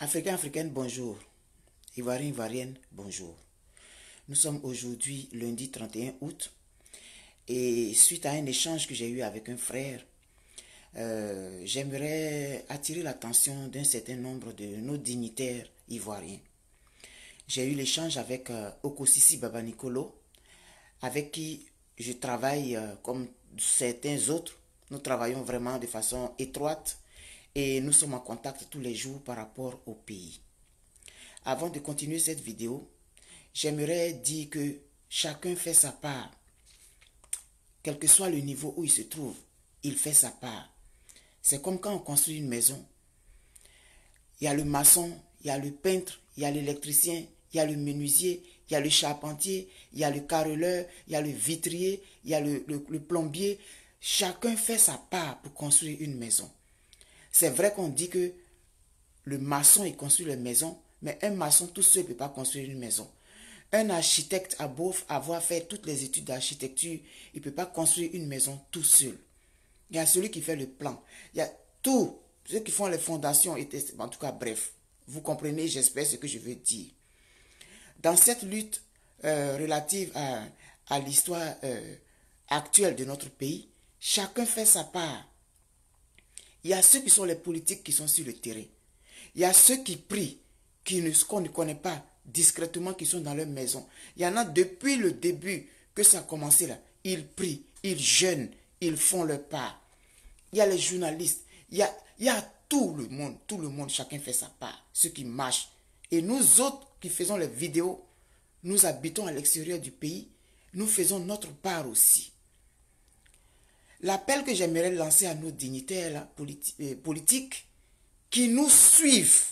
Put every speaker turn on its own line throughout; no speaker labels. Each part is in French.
Africains, africaines, bonjour. ivoirien ivoiriennes, bonjour. Nous sommes aujourd'hui lundi 31 août et suite à un échange que j'ai eu avec un frère, euh, j'aimerais attirer l'attention d'un certain nombre de nos dignitaires ivoiriens. J'ai eu l'échange avec euh, Baba Nicolo, avec qui je travaille euh, comme certains autres. Nous travaillons vraiment de façon étroite et nous sommes en contact tous les jours par rapport au pays. Avant de continuer cette vidéo, j'aimerais dire que chacun fait sa part. Quel que soit le niveau où il se trouve, il fait sa part. C'est comme quand on construit une maison. Il y a le maçon, il y a le peintre, il y a l'électricien, il y a le menuisier, il y a le charpentier, il y a le carreleur, il y a le vitrier, il y a le, le plombier. Chacun fait sa part pour construire une maison. C'est vrai qu'on dit que le maçon, il construit la maison, mais un maçon tout seul ne peut pas construire une maison. Un architecte a beau avoir fait toutes les études d'architecture, il ne peut pas construire une maison tout seul. Il y a celui qui fait le plan. Il y a tous ceux qui font les fondations. Et en tout cas, bref, vous comprenez, j'espère, ce que je veux dire. Dans cette lutte euh, relative à, l'histoire euh, actuelle de notre pays, chacun fait sa part. Il y a ceux qui sont les politiques qui sont sur le terrain. Il y a ceux qui prient, qui ne, qu'on ne connaît pas discrètement, qui sont dans leur maison. Il y en a depuis le début que ça a commencé là. Ils prient, ils jeûnent, ils font leur part. Il y a les journalistes, il y a, il y a tout le monde, tout le monde, chacun fait sa part, ceux qui marchent. Et nous autres qui faisons les vidéos, nous habitons à l'extérieur du pays, nous faisons notre part aussi. L'appel que j'aimerais lancer à nos dignitaires euh, politiques qui nous suivent.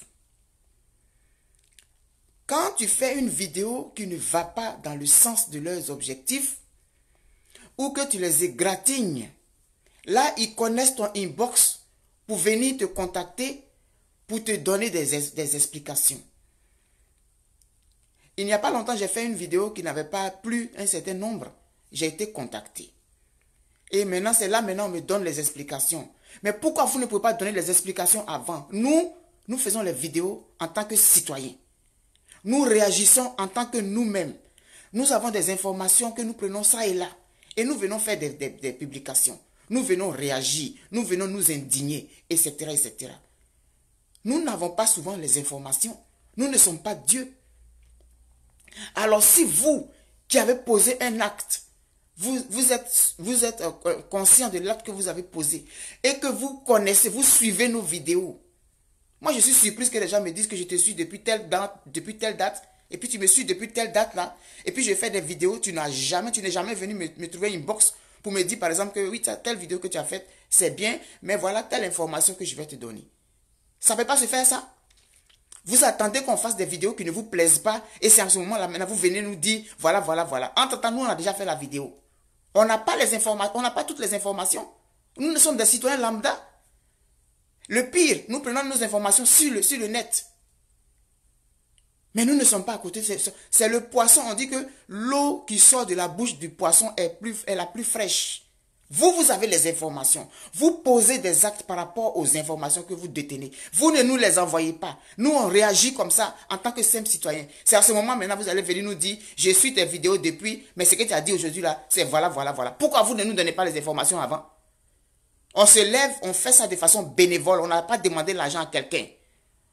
Quand tu fais une vidéo qui ne va pas dans le sens de leurs objectifs ou que tu les égratignes, là, ils connaissent ton inbox pour venir te contacter pour te donner des, des explications. Il n'y a pas longtemps, j'ai fait une vidéo qui n'avait pas plus un certain nombre. J'ai été contacté. Et maintenant, c'est là, maintenant, on me donne les explications. Mais pourquoi vous ne pouvez pas donner les explications avant Nous, nous faisons les vidéos en tant que citoyens. Nous réagissons en tant que nous-mêmes. Nous avons des informations que nous prenons ça et là. Et nous venons faire des, publications. Nous venons réagir. Nous venons nous indigner, etc. etc. Nous n'avons pas souvent les informations. Nous ne sommes pas Dieu. Alors si vous qui avez posé un acte, vous, êtes, euh, euh, conscient de l'acte que vous avez posé et que vous connaissez, vous suivez nos vidéos. Moi, je suis surprise que les gens me disent que je te suis depuis telle date, depuis telle date, et puis tu me suis depuis telle date là, et puis je fais des vidéos, tu n'as jamais, tu n'es jamais venu me, trouver une box pour me dire par exemple que oui, telle vidéo que tu as faite, c'est bien, mais voilà telle information que je vais te donner. Ça ne peut pas se faire ça. Vous attendez qu'on fasse des vidéos qui ne vous plaisent pas, et c'est en ce moment-là maintenant, vous venez nous dire, voilà, voilà, voilà. Entre-temps, nous, on a déjà fait la vidéo. On n'a pas les informations, on n'a pas toutes les informations. Nous ne sommes des citoyens lambda. Le pire, nous prenons nos informations sur le, sur le net. Mais nous ne sommes pas à côté. C'est le poisson. On dit que l'eau qui sort de la bouche du poisson est, plus, est la plus fraîche. Vous, vous avez les informations. Vous posez des actes par rapport aux informations que vous détenez. Vous ne nous les envoyez pas. Nous, on réagit comme ça en tant que simple citoyen. C'est à ce moment maintenant, vous allez venir nous dire, je suis tes vidéos depuis, mais ce que tu as dit aujourd'hui là, c'est voilà, voilà, voilà. Pourquoi vous ne nous donnez pas les informations avant On se lève, on fait ça de façon bénévole. On n'a pas demandé l'argent à quelqu'un.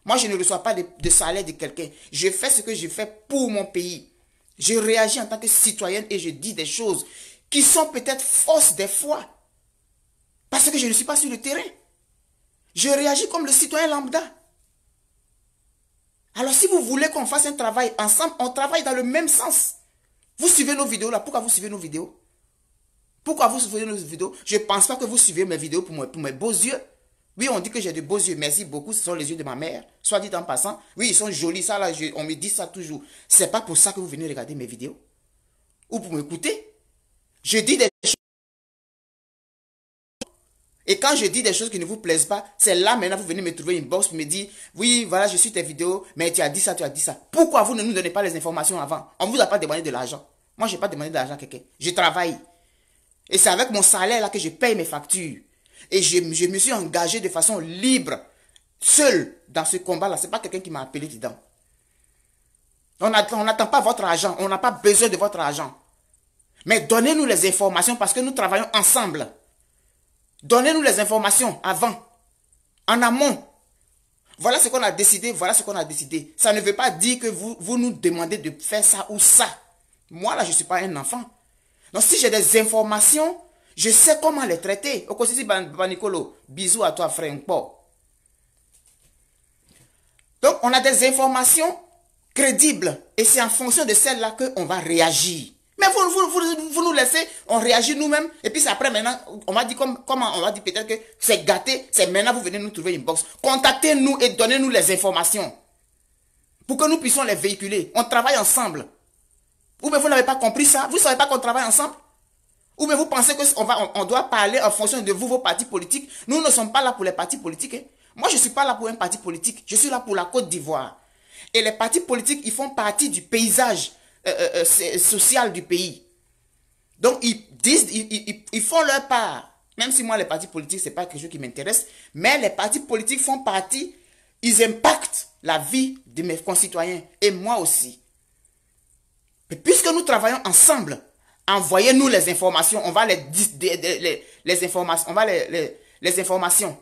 Moi, je ne reçois pas de, de salaire de quelqu'un. Je fais ce que je fais pour mon pays. Je réagis en tant que citoyenne et je dis des choses qui sont peut-être fausses des fois. Parce que je ne suis pas sur le terrain. Je réagis comme le citoyen lambda. Alors si vous voulez qu'on fasse un travail ensemble, on travaille dans le même sens. Vous suivez nos vidéos là. Pourquoi vous suivez nos vidéos Pourquoi vous suivez nos vidéos Je ne pense pas que vous suivez mes vidéos pour, moi, pour mes beaux yeux. Oui, on dit que j'ai de beaux yeux. Merci beaucoup. Ce sont les yeux de ma mère. Soit dit en passant. Oui, ils sont jolis. Ça là, on me dit ça toujours. C'est pas pour ça que vous venez regarder mes vidéos. Ou pour m'écouter. Je dis des choses. Et quand je dis des choses qui ne vous plaisent pas, c'est là maintenant vous venez me trouver une box qui me dit oui, voilà, je suis tes vidéos, mais tu as dit ça, tu as dit ça. Pourquoi vous ne nous donnez pas les informations avant On ne vous a pas demandé de l'argent. Moi, je n'ai pas demandé d'argent à quelqu'un. Je travaille. Et c'est avec mon salaire là que je paye mes factures. Et je, je me suis engagé de façon libre, seul, dans ce combat-là. Ce n'est pas quelqu'un qui m'a appelé dedans. On n'attend pas votre argent. On n'a pas besoin de votre argent. Mais donnez-nous les informations parce que nous travaillons ensemble. Donnez-nous les informations avant, en amont. Voilà ce qu'on a décidé, voilà ce qu'on a décidé. Ça ne veut pas dire que vous, vous nous demandez de faire ça ou ça. Moi, là, je ne suis pas un enfant. Donc, si j'ai des informations, je sais comment les traiter. Okosisi Banicolo, bisous à toi, frère Donc, on a des informations crédibles. Et c'est en fonction de celles-là qu'on va réagir. Mais vous, vous, nous laissez, on réagit nous-mêmes. Et puis après, maintenant, on m'a dit comme, comment on va dit peut-être que c'est gâté. C'est maintenant, vous venez nous trouver une box. Contactez-nous et donnez-nous les informations. Pour que nous puissions les véhiculer. On travaille ensemble. Ou bien vous n'avez pas compris ça. Vous savez pas qu'on travaille ensemble. Ou bien vous pensez qu'on va, on, doit parler en fonction de vous, vos partis politiques. Nous ne sommes pas là pour les partis politiques. Hein. Moi, je suis pas là pour un parti politique. Je suis là pour la Côte d'Ivoire. Et les partis politiques, ils font partie du paysage euh, euh, euh du pays. Donc, ils, disent, ils, font leur part. Même si moi, les partis politiques, ce n'est pas quelque chose qui m'intéresse, mais les partis politiques font partie, ils impactent la vie de mes concitoyens et moi aussi. puisque nous travaillons ensemble, envoyez-nous les informations, on va les, les, les, les informations, on va les, les informations.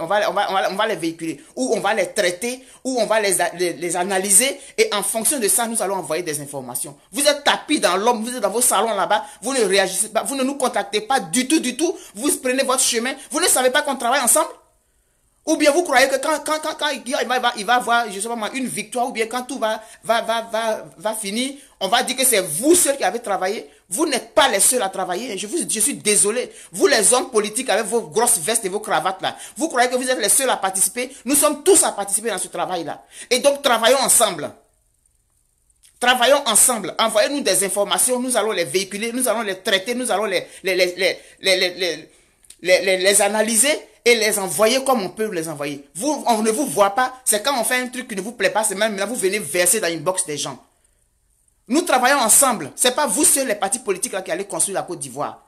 On va, les véhiculer, ou on va les traiter, ou on va les, les, analyser, et en fonction de ça, nous allons envoyer des informations. Vous êtes tapis dans l'homme, vous êtes dans vos salons là-bas, vous ne réagissez pas, vous ne nous contactez pas du tout, du tout, vous prenez votre chemin, vous ne savez pas qu'on travaille ensemble ou bien vous croyez que quand, quand, il, va, il va avoir, je sais pas moi, une victoire, ou bien quand tout va, va, va, finir, on va dire que c'est vous seuls qui avez travaillé. Vous n'êtes pas les seuls à travailler. Je je suis désolé. Vous les hommes politiques avec vos grosses vestes et vos cravates là, vous croyez que vous êtes les seuls à participer. Nous sommes tous à participer dans ce travail là. Et donc travaillons ensemble. Travaillons ensemble. Envoyez-nous des informations. Nous allons les véhiculer. Nous allons les traiter. Nous allons les, les, les analyser et les envoyer comme on peut les envoyer. Vous, on ne vous voit pas. C'est quand on fait un truc qui ne vous plaît pas, c'est même là, vous venez verser dans une box des gens. Nous travaillons ensemble. C'est pas vous seuls, les partis politiques là, qui allez construire la Côte d'Ivoire.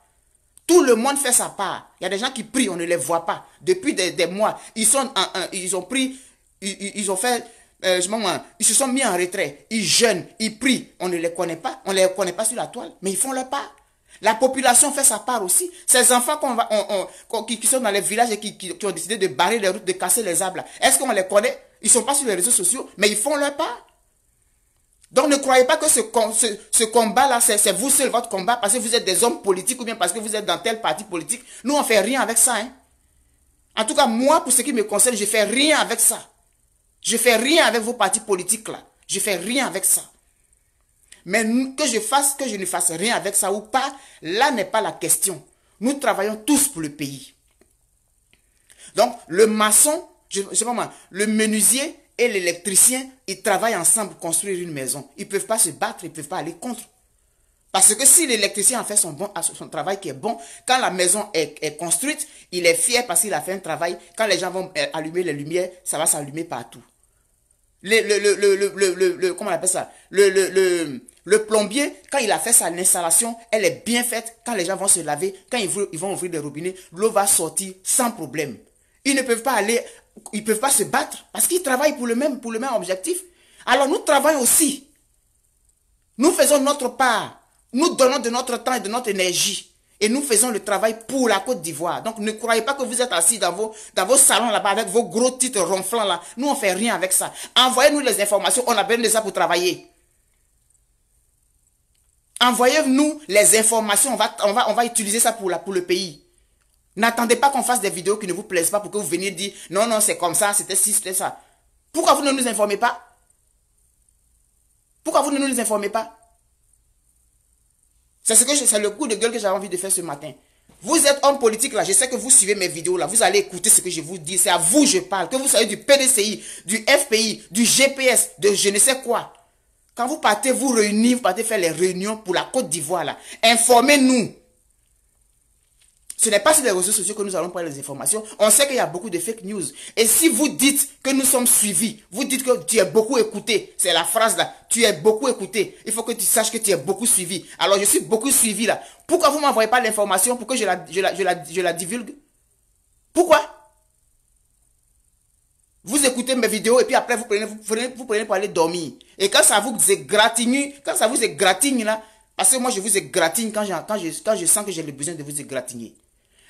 Tout le monde fait sa part. Il y a des gens qui prient, on ne les voit pas. Depuis des, mois, ils, sont ils ont pris, ils, ont fait euh, m'en ils se sont mis en retrait, ils jeûnent, ils prient. On ne les connaît pas, on ne les connaît pas sur la toile, mais ils font leur part. La population fait sa part aussi. Ces enfants qui, sont dans les villages et qui, ont décidé de barrer les routes, de casser les arbres, est-ce qu'on les connaît Ils ne sont pas sur les réseaux sociaux, mais ils font leur part. Donc ne croyez pas que ce, combat-là, c'est vous seul votre combat parce que vous êtes des hommes politiques ou bien parce que vous êtes dans tel parti politique. Nous, on ne fait rien avec ça. Hein. En tout cas, moi, pour ce qui me concerne, je ne fais rien avec ça. Je ne fais rien avec vos partis politiques là. Je fais rien avec ça. Mais que je fasse, que je ne fasse rien avec ça ou pas, là n'est pas la question. Nous travaillons tous pour le pays. Donc, le maçon, je, sais pas moi, le menuisier et l'électricien, ils travaillent ensemble pour construire une maison. Ils ne peuvent pas se battre, ils ne peuvent pas aller contre. Parce que si l'électricien a fait son, bon, son travail qui est bon, quand la maison est, est construite, il est fier parce qu'il a fait un travail. Quand les gens vont euh, allumer les lumières, ça va s'allumer partout. Le, ça le, plombier, quand il a fait sa installation, elle est bien faite. Quand les gens vont se laver, quand ils, ils vont ouvrir des robinets, l'eau va sortir sans problème. Ils ne peuvent pas aller, ils peuvent pas se battre parce qu'ils travaillent pour le même, pour le même objectif. Alors nous travaillons aussi. Nous faisons notre part. Nous donnons de notre temps et de notre énergie. Et nous faisons le travail pour la Côte d'Ivoire. Donc ne croyez pas que vous êtes assis dans vos, dans vos salons là-bas avec vos gros titres ronflants là. Nous, on ne fait rien avec ça. Envoyez-nous les informations. On a besoin de ça pour travailler. Envoyez-nous les informations. On va, on va, on va utiliser ça pour, la, pour le pays. N'attendez pas qu'on fasse des vidéos qui ne vous plaisent pas pour que vous veniez dire non, non, c'est comme ça, c'était ci, c'était ça. Pourquoi vous ne nous informez pas Pourquoi vous ne nous informez pas c'est que le coup de gueule que j'avais envie de faire ce matin. Vous êtes homme politique là, je sais que vous suivez mes vidéos là, vous allez écouter ce que je vous dis, c'est à vous que je parle, que vous soyez du PDCI, du FPI, du GPS, de je ne sais quoi. Quand vous partez vous réunir, vous partez faire les réunions pour la Côte d'Ivoire là, informez-nous. Ce n'est pas sur les réseaux sociaux que nous allons prendre les informations. On sait qu'il y a beaucoup de fake news. Et si vous dites que nous sommes suivis, vous dites que tu es beaucoup écouté, c'est la phrase là, tu es beaucoup écouté, il faut que tu saches que tu es beaucoup suivi. Alors je suis beaucoup suivi là. Pourquoi vous ne m'envoyez pas l'information Pourquoi je la, je la, divulgue Pourquoi vous écoutez mes vidéos et puis après vous prenez, vous prenez, pour aller dormir. Et quand ça vous égratigne, quand ça vous égratigne là, parce que moi je vous égratigne quand, quand, je, quand je sens que j'ai le besoin de vous égratigner.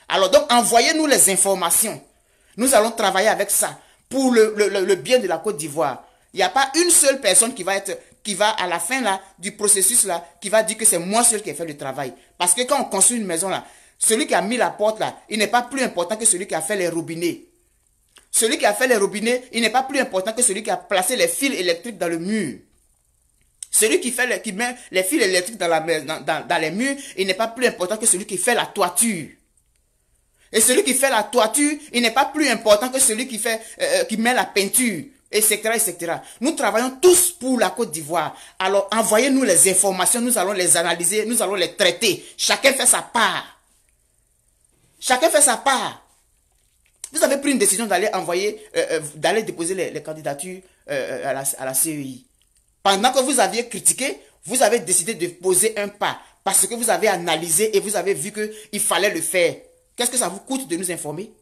Alors donc, envoyez-nous les informations. Nous allons travailler avec ça pour le, bien de la Côte d'Ivoire. Il n'y a pas une seule personne qui va être, qui va à la fin là, du processus là, qui va dire que c'est moi seul qui ai fait le travail. Parce que quand on construit une maison là, celui qui a mis la porte là, il n'est pas plus important que celui qui a fait les robinets. Celui qui a fait les robinets, il n'est pas plus important que celui qui a placé les fils électriques dans le mur. Celui qui, fait met les fils électriques dans, la, dans les murs, il n'est pas plus important que celui qui fait la toiture. Et celui qui fait la toiture, il n'est pas plus important que celui qui, fait, euh, euh, qui met la peinture, etc., etc. Nous travaillons tous pour la Côte d'Ivoire. Alors envoyez-nous les informations, nous allons les analyser, nous allons les traiter. Chacun fait sa part. Chacun fait sa part. Vous avez pris une décision d'aller envoyer, euh, d'aller déposer les, candidatures à, la, à la CEI. Pendant que vous aviez critiqué, vous avez décidé de poser un pas parce que vous avez analysé et vous avez vu qu'il fallait le faire. Qu'est-ce que ça vous coûte de nous informer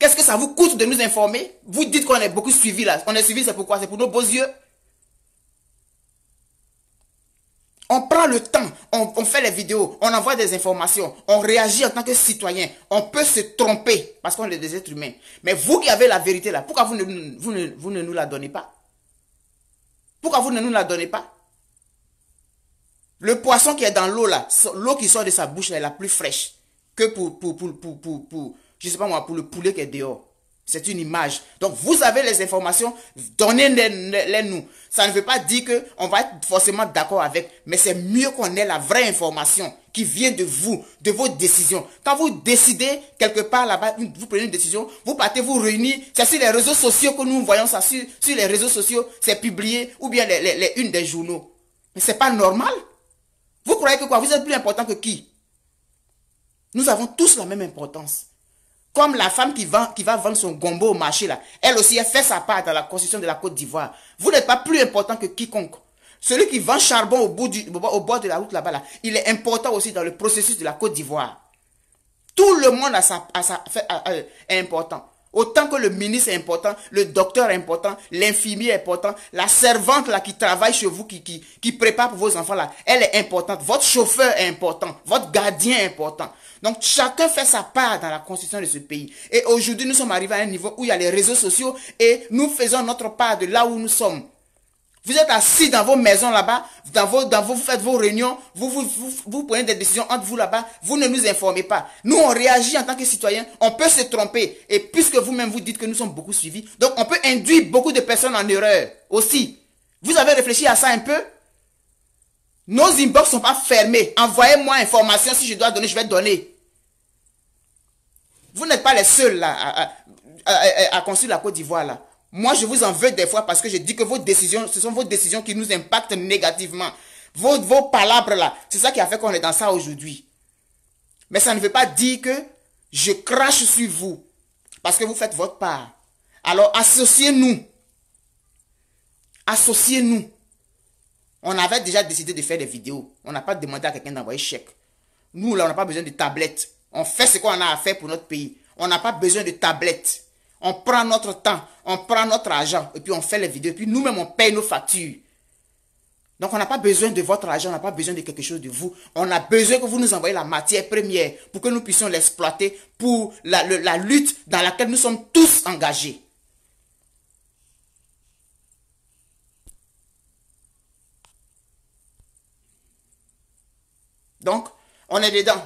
Qu'est-ce que ça vous coûte de nous informer Vous dites qu'on est beaucoup suivi là. On est suivi, c'est pourquoi C'est pour nos beaux yeux. On prend le temps, on, fait les vidéos, on envoie des informations, on réagit en tant que citoyen. On peut se tromper parce qu'on est des êtres humains. Mais vous qui avez la vérité là, pourquoi vous ne, vous ne, nous la donnez pas Pourquoi vous ne nous la donnez pas Le poisson qui est dans l'eau là, l'eau qui sort de sa bouche là est la plus fraîche que pour, je sais pas moi, pour le poulet qui est dehors. C'est une image. Donc, vous avez les informations, donnez-les nous. Ça ne veut pas dire qu'on va être forcément d'accord avec, mais c'est mieux qu'on ait la vraie information qui vient de vous, de vos décisions. Quand vous décidez quelque part là-bas, vous prenez une décision, vous partez vous réunissez. c'est sur les réseaux sociaux que nous voyons ça, sur, sur les réseaux sociaux, c'est publié, ou bien les, les, des journaux. Mais c'est pas normal. Vous croyez que quoi Vous êtes plus important que qui nous avons tous la même importance. Comme la femme qui, qui va vendre son gombo au marché, là, elle aussi, a fait sa part dans la construction de la Côte d'Ivoire. Vous n'êtes pas plus important que quiconque. Celui qui vend charbon au, bout du, au bord de la route là-bas, là, il est important aussi dans le processus de la Côte d'Ivoire. Tout le monde a est important. Autant que le ministre est important, le docteur est important, l'infirmier est important, la servante là qui travaille chez vous, qui, qui, prépare pour vos enfants là, elle est importante. Votre chauffeur est important. Votre gardien est important. Donc chacun fait sa part dans la construction de ce pays. Et aujourd'hui, nous sommes arrivés à un niveau où il y a les réseaux sociaux et nous faisons notre part de là où nous sommes. Vous êtes assis dans vos maisons là-bas, dans dans vos, vous faites vos réunions, vous, prenez des décisions entre vous là-bas, vous ne nous informez pas. Nous, on réagit en tant que citoyens, on peut se tromper. Et puisque vous-même vous dites que nous sommes beaucoup suivis, donc on peut induire beaucoup de personnes en erreur aussi. Vous avez réfléchi à ça un peu Nos inbox ne sont pas fermés. Envoyez-moi information, si je dois donner, je vais donner. Vous n'êtes pas les seuls là, à, à construire la Côte d'Ivoire là. Moi, je vous en veux des fois parce que je dis que vos décisions, ce sont vos décisions qui nous impactent négativement. Vos, vos palabres là, c'est ça qui a fait qu'on est dans ça aujourd'hui. Mais ça ne veut pas dire que je crache sur vous parce que vous faites votre part. Alors, associez-nous. Associez-nous. On avait déjà décidé de faire des vidéos. On n'a pas demandé à quelqu'un d'envoyer chèque. Nous, là, on n'a pas besoin de tablettes. On fait ce qu'on a à faire pour notre pays. On n'a pas besoin de tablettes. On prend notre temps, on prend notre argent, et puis on fait les vidéos, et puis nous-mêmes, on paye nos factures. Donc, on n'a pas besoin de votre argent, on n'a pas besoin de quelque chose de vous. On a besoin que vous nous envoyez la matière première pour que nous puissions l'exploiter pour la, lutte dans laquelle nous sommes tous engagés. Donc, on est dedans.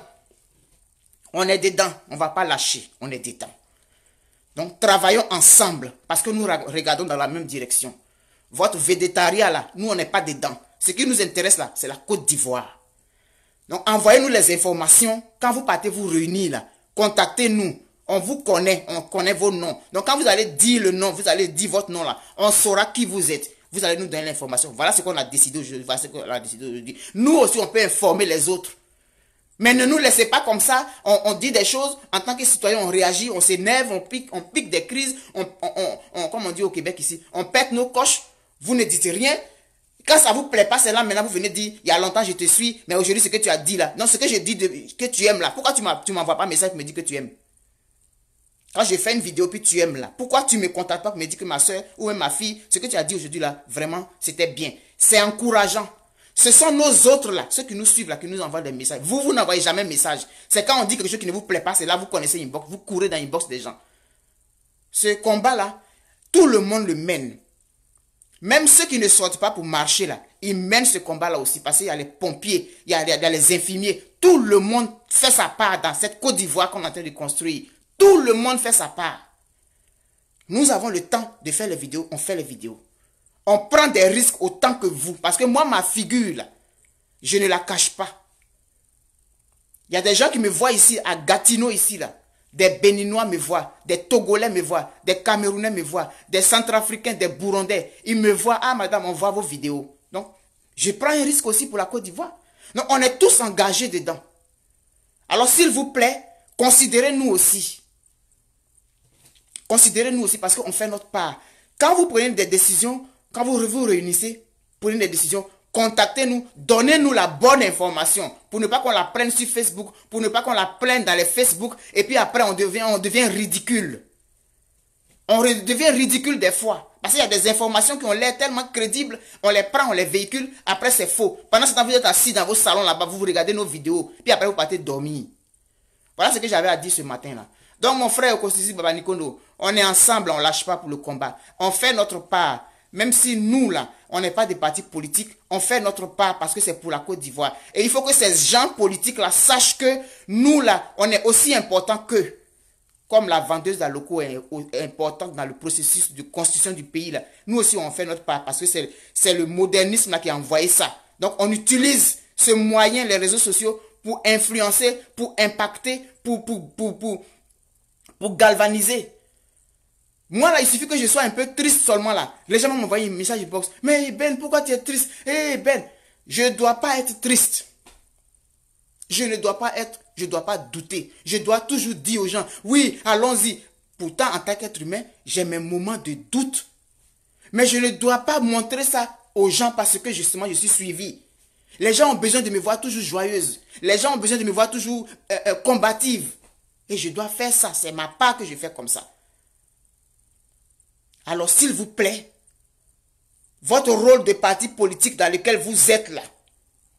On est dedans. On ne va pas lâcher. On est dedans. Donc travaillons ensemble parce que nous regardons dans la même direction. Votre végétariat là, nous on n'est pas dedans. Ce qui nous intéresse là, c'est la Côte d'Ivoire. Donc envoyez-nous les informations. Quand vous partez vous réunir là, contactez-nous. On vous connaît, on connaît vos noms. Donc quand vous allez dire le nom, vous allez dire votre nom là, on saura qui vous êtes. Vous allez nous donner l'information. Voilà ce qu'on a décidé Voilà ce qu'on a décidé aujourd'hui. Nous aussi, on peut informer les autres. Mais ne nous laissez pas comme ça, on, dit des choses, en tant que citoyen, on réagit, on s'énerve, on pique, on pique des crises, comme on dit au Québec ici, on pète nos coches, vous ne dites rien. Quand ça vous plaît pas, c'est là, maintenant vous venez dire, il y a longtemps je te suis, mais aujourd'hui ce que tu as dit là, non, ce que je dis que tu aimes là, pourquoi tu ne m'envoies pas un message qui me dit que tu aimes Quand j'ai fait une vidéo puis tu aimes là, pourquoi tu ne me contactes pas pour me dire que ma soeur ou ma fille, ce que tu as dit aujourd'hui là, vraiment, c'était bien. C'est encourageant. Ce sont nos autres là, ceux qui nous suivent là, qui nous envoient des messages. Vous, vous n'envoyez jamais message. C'est quand on dit quelque chose qui ne vous plaît pas, c'est là vous connaissez une box. vous courez dans une box des gens. Ce combat là, tout le monde le mène. Même ceux qui ne sortent pas pour marcher là, ils mènent ce combat là aussi parce qu'il y a les pompiers, il y a, les infirmiers. Tout le monde fait sa part dans cette Côte d'Ivoire qu'on est en train de construire. Tout le monde fait sa part. Nous avons le temps de faire les vidéos, on fait les vidéos. On prend des risques autant que vous. Parce que moi, ma figure, je ne la cache pas. Il y a des gens qui me voient ici, à Gatineau, ici, là. Des Béninois me voient, des Togolais me voient, des Camerounais me voient, des Centrafricains, des Burundais. Ils me voient, ah madame, on voit vos vidéos. Donc, je prends un risque aussi pour la Côte d'Ivoire. Donc, on est tous engagés dedans. Alors, s'il vous plaît, considérez-nous aussi. Considérez-nous aussi parce qu'on fait notre part. Quand vous prenez des décisions quand vous vous réunissez pour une décision, contactez-nous, donnez-nous la bonne information pour ne pas qu'on la prenne sur Facebook, pour ne pas qu'on la prenne dans les Facebook et puis après on devient, on devient ridicule. On devient ridicule des fois. Parce qu'il y a des informations qui ont l'air tellement crédibles, on les prend, on les véhicule, après c'est faux. Pendant ce temps, vous êtes assis dans vos salons là-bas, vous regardez nos vidéos, puis après vous partez dormir. Voilà ce que j'avais à dire ce matin-là. Donc mon frère Okosisi Baba Nikondo, on est ensemble, on lâche pas pour le combat. On fait notre part. Même si nous, là, on n'est pas des partis politiques, on fait notre part parce que c'est pour la Côte d'Ivoire. Et il faut que ces gens politiques-là sachent que nous, là, on est aussi important que, Comme la vendeuse d'alloco est, est importante dans le processus de constitution du pays, là. nous aussi, on fait notre part parce que c'est le modernisme qui a envoyé ça. Donc, on utilise ce moyen, les réseaux sociaux, pour influencer, pour impacter, pour, pour, pour galvaniser moi là, il suffit que je sois un peu triste seulement là. Les gens m'ont un message box. Mais Ben, pourquoi tu es triste Eh Ben, je ne dois pas être triste. Je ne dois pas être, je ne dois pas douter. Je dois toujours dire aux gens, oui, allons-y. Pourtant, en tant qu'être humain, j'ai mes moments de doute. Mais je ne dois pas montrer ça aux gens parce que justement, je suis suivi. Les gens ont besoin de me voir toujours joyeuse. Les gens ont besoin de me voir toujours euh, euh, combative. Et je dois faire ça. C'est ma part que je fais comme ça. Alors s'il vous plaît, votre rôle de parti politique dans lequel vous êtes là,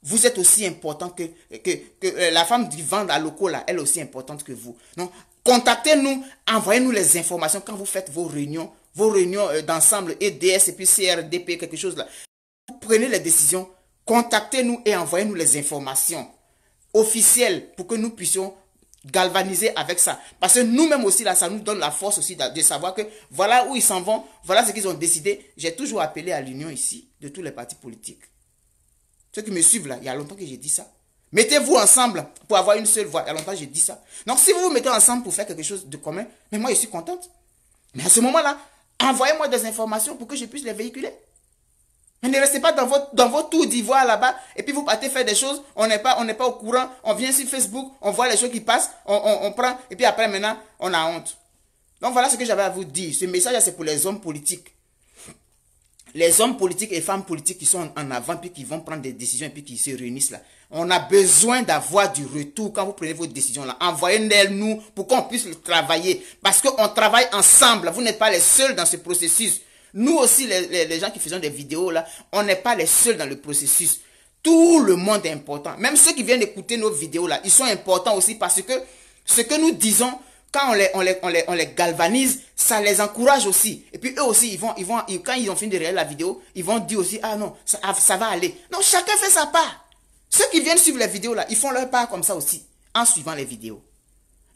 vous êtes aussi important que, que, euh, la femme du vent à loco là, elle est aussi importante que vous. Non, contactez-nous, envoyez-nous les informations quand vous faites vos réunions, vos réunions euh, d'ensemble, EDS et puis CRDP, quelque chose là. Vous prenez les décisions, contactez-nous et envoyez-nous les informations officielles pour que nous puissions galvaniser avec ça. Parce que nous-mêmes aussi, là, ça nous donne la force aussi de, savoir que voilà où ils s'en vont, voilà ce qu'ils ont décidé. J'ai toujours appelé à l'union ici de tous les partis politiques. Ceux qui me suivent là, il y a longtemps que j'ai dit ça. Mettez-vous ensemble pour avoir une seule voix. Il y a longtemps que j'ai dit ça. Donc si vous vous mettez ensemble pour faire quelque chose de commun, mais moi je suis contente. Mais à ce moment-là, envoyez-moi des informations pour que je puisse les véhiculer. Ne restez pas dans votre, dans votre tour d'ivoire là-bas et puis vous partez faire des choses. On n'est pas, on n'est pas au courant. On vient sur Facebook, on voit les choses qui passent, on, prend et puis après maintenant, on a honte. Donc voilà ce que j'avais à vous dire. Ce message là c'est pour les hommes politiques. Les hommes politiques et femmes politiques qui sont en avant puis qui vont prendre des décisions et puis qui se réunissent là. On a besoin d'avoir du retour quand vous prenez vos décisions là. Envoyez-les nous pour qu'on puisse travailler parce qu'on travaille ensemble. Vous n'êtes pas les seuls dans ce processus. Nous aussi, les, gens qui faisons des vidéos, là, on n'est pas les seuls dans le processus. Tout le monde est important. Même ceux qui viennent écouter nos vidéos, là, ils sont importants aussi parce que ce que nous disons, quand on les, galvanise, ça les encourage aussi. Et puis eux aussi, ils vont, ils vont, quand ils ont fini de regarder la vidéo, ils vont dire aussi, ah non, ah, ça, va aller. Non, chacun fait sa part. Ceux qui viennent suivre les vidéos, là, ils font leur part comme ça aussi, en suivant les vidéos.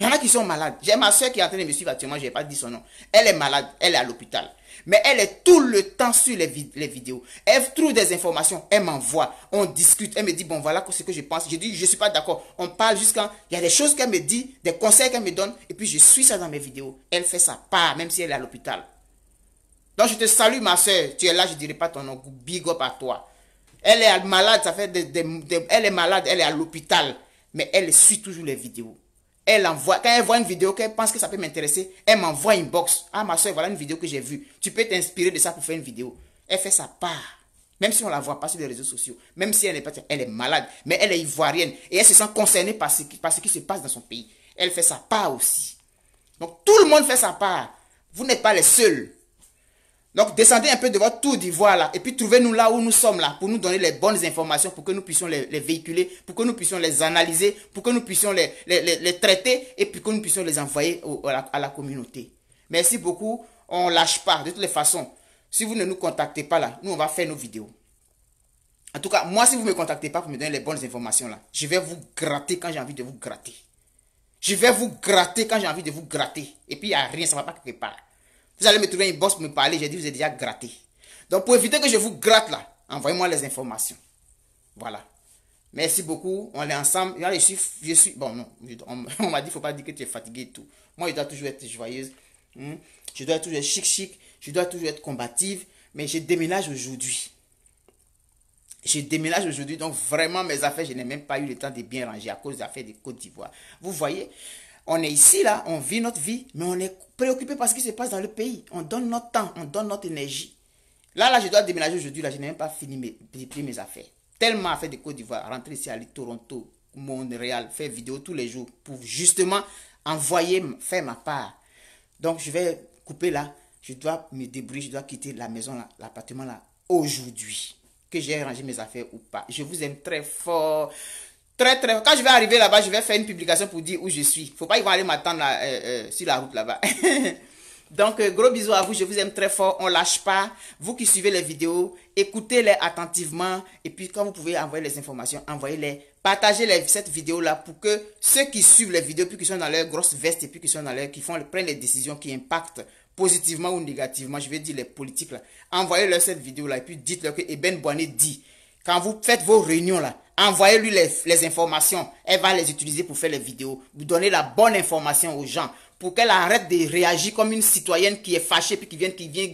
Il y en a qui sont malades. J'ai ma soeur qui est en train de me suivre actuellement, je n'ai pas dit son nom. Elle est malade, elle est à l'hôpital mais elle est tout le temps sur les, vidéos. Elle trouve des informations, elle m'envoie, on discute, elle me dit, bon, voilà ce que je pense. Je dis, je ne suis pas d'accord. On parle jusqu'à... Il y a des choses qu'elle me dit, des conseils qu'elle me donne, et puis je suis ça dans mes vidéos. Elle fait sa part, même si elle est à l'hôpital. Donc je te salue, ma soeur. Tu es là, je ne dirai pas ton nom. Big up à toi. Elle est malade, ça fait des, elle est malade, elle est à l'hôpital, mais elle suit toujours les vidéos elle envoie, quand elle voit une vidéo qu'elle pense que ça peut m'intéresser, elle m'envoie une box. Ah, ma soeur, voilà une vidéo que j'ai vue. Tu peux t'inspirer de ça pour faire une vidéo. Elle fait sa part. Même si on la voit pas sur les réseaux sociaux, même si elle est malade, mais elle est ivoirienne et elle se sent concernée par ce qui se passe dans son pays. Elle fait sa part aussi. Donc tout le monde fait sa part. Vous n'êtes pas les seuls. Donc descendez un peu de votre tour d'ivoire là et puis trouvez-nous là où nous sommes là pour nous donner les bonnes informations, pour que nous puissions les, véhiculer, pour que nous puissions les analyser, pour que nous puissions les, traiter et puis que nous puissions les envoyer à, la, communauté. Merci beaucoup. On ne lâche pas. De toutes les façons, si vous ne nous contactez pas là, nous on va faire nos vidéos. En tout cas, moi si vous ne me contactez pas pour me donner les bonnes informations là, je vais vous gratter quand j'ai envie de vous gratter. Je vais vous gratter quand j'ai envie de vous gratter. Et puis il n'y a rien, ça ne va pas quelque part. Vous allez me trouver un boss pour me parler, j'ai dit, vous êtes déjà gratté. Donc pour éviter que je vous gratte là, envoyez-moi les informations. Voilà. Merci beaucoup, on est ensemble. Je suis, je suis bon, non, on, m'a dit, faut pas dire que tu es fatigué et tout. Moi, je dois toujours être joyeuse. Hmm? Je dois toujours être chic chic. Je dois toujours être combative. Mais je déménage aujourd'hui. Je déménage aujourd'hui, donc vraiment mes affaires, je n'ai même pas eu le temps de bien ranger à cause des affaires de Côte d'Ivoire. Vous voyez, on est ici, là, on vit notre vie, mais on est préoccupé par ce qui se passe dans le pays. On donne notre temps, on donne notre énergie. Là, là, je dois déménager aujourd'hui, là, je n'ai même pas fini mes, mes affaires. Tellement affaires de Côte d'Ivoire, rentrer ici à Toronto, Montréal, faire vidéo tous les jours pour justement envoyer, faire ma part. Donc, je vais couper là, je dois me débrouiller, je dois quitter la maison, l'appartement là, là aujourd'hui. Que j'ai rangé mes affaires ou pas. Je vous aime très fort. Très, très. Quand je vais arriver là-bas, je vais faire une publication pour dire où je suis. Faut pas, qu'ils vont aller m'attendre euh, euh, sur la route là-bas. Donc, euh, gros bisous à vous. Je vous aime très fort. On lâche pas. Vous qui suivez les vidéos, écoutez-les attentivement. Et puis, quand vous pouvez envoyer les informations, envoyez-les. Partagez cette vidéo-là pour que ceux qui suivent les vidéos, puis qui sont dans leur grosse veste et puis qui sont dans leur, qui font, prennent les décisions qui impactent positivement ou négativement, je vais dire les politiques là. Envoyez-leur cette vidéo-là et puis dites-leur que Eben bonnet dit quand vous faites vos réunions là, envoyez-lui les, informations. Elle va les utiliser pour faire les vidéos. Vous donnez la bonne information aux gens pour qu'elle arrête de réagir comme une citoyenne qui est fâchée puis qui vient, qui vient,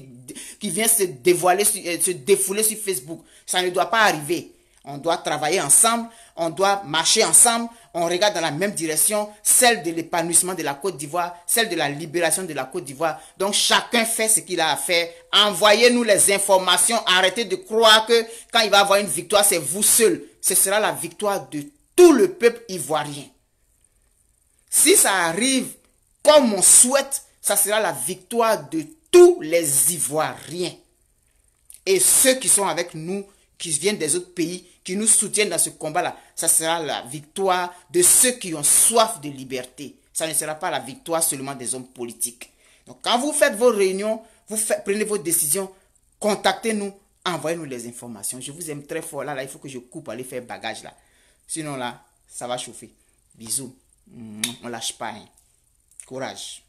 qui vient se dévoiler, euh, se défouler sur Facebook. Ça ne doit pas arriver. On doit travailler ensemble, on doit marcher ensemble, on regarde dans la même direction, celle de l'épanouissement de la Côte d'Ivoire, celle de la libération de la Côte d'Ivoire. Donc chacun fait ce qu'il a à faire. Envoyez-nous les informations. Arrêtez de croire que quand il va avoir une victoire, c'est vous seul. Ce sera la victoire de tout le peuple ivoirien. Si ça arrive comme on souhaite, ça sera la victoire de tous les Ivoiriens. Et ceux qui sont avec nous, qui viennent des autres pays, qui nous soutiennent dans ce combat-là, ça sera la victoire de ceux qui ont soif de liberté. Ça ne sera pas la victoire seulement des hommes politiques. Donc quand vous faites vos réunions, vous prenez vos décisions, contactez-nous, envoyez-nous les informations. Je vous aime très fort. Là, là, il faut que je coupe, aller faire bagage là. Sinon là, ça va chauffer. Bisous. On lâche pas. Hein. Courage.